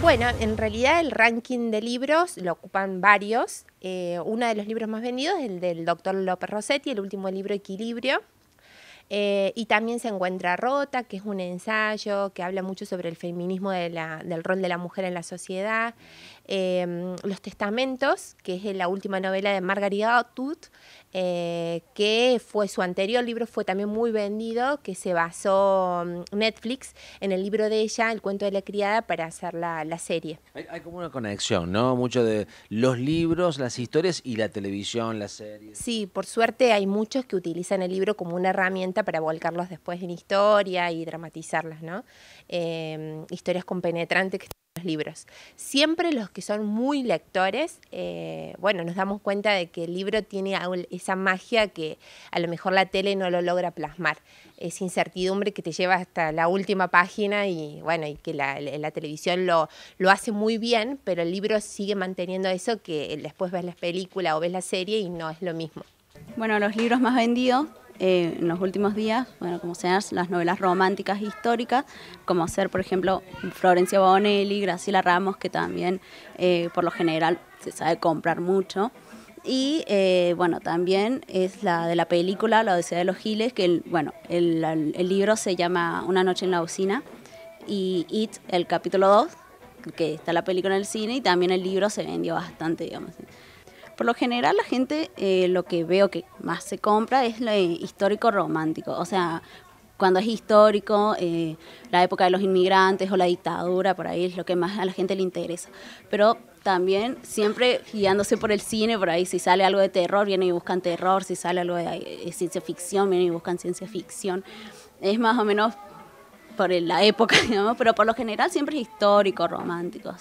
Bueno, en realidad el ranking de libros lo ocupan varios. Eh, uno de los libros más vendidos es el del doctor López Rossetti, el último libro Equilibrio, eh, y también se encuentra Rota, que es un ensayo que habla mucho sobre el feminismo del rol de la mujer en la sociedad. Em, los Testamentos, que es la última novela de Margarita Atwood, eh, que fue su anterior libro, fue también muy vendido, que se basó mm, Netflix en el libro de ella, El cuento de la criada, para hacer la, la serie. Hay, hay, como una conexión, ¿no? Mucho de los libros, las historias y la televisión, las series. Sí, por suerte hay muchos que utilizan el libro como una herramienta para volcarlos después en historia y dramatizarlas, ¿no? Eh, historias compenetrantes que están en los libros. Siempre los que son muy lectores, eh, bueno, nos damos cuenta de que el libro tiene esa magia que a lo mejor la tele no lo logra plasmar. Esa incertidumbre que te lleva hasta la última página y bueno, y que la, televisión lo, lo hace muy bien, pero el libro sigue manteniendo eso que después ves la película o ves la serie y no es lo mismo. Bueno, los libros más vendidos eh, en los últimos días, bueno, como sean las novelas románticas históricas, como ser, por ejemplo, Florencia Bonelli, Graciela Ramos, que también eh, por lo general se sabe comprar mucho. Y eh, bueno, también es la de la película La Odisea de los Giles, que bueno, el, libro se llama Una noche en la usina y It, el capítulo 2, que está la película en el cine y también el libro se vendió bastante, digamos. Por lo general la gente eh, lo que veo que más se compra es lo histórico romántico, o sea, cuando es histórico, eh, la época de los inmigrantes o la dictadura, por ahí es lo que más a la gente le interesa. Pero también siempre guiándose por el cine, por ahí si sale algo de terror, vienen y buscan terror, si sale algo de eh, ciencia ficción, vienen y buscan ciencia ficción. Es más o menos por la época, digamos, pero por lo general siempre es histórico, romántico.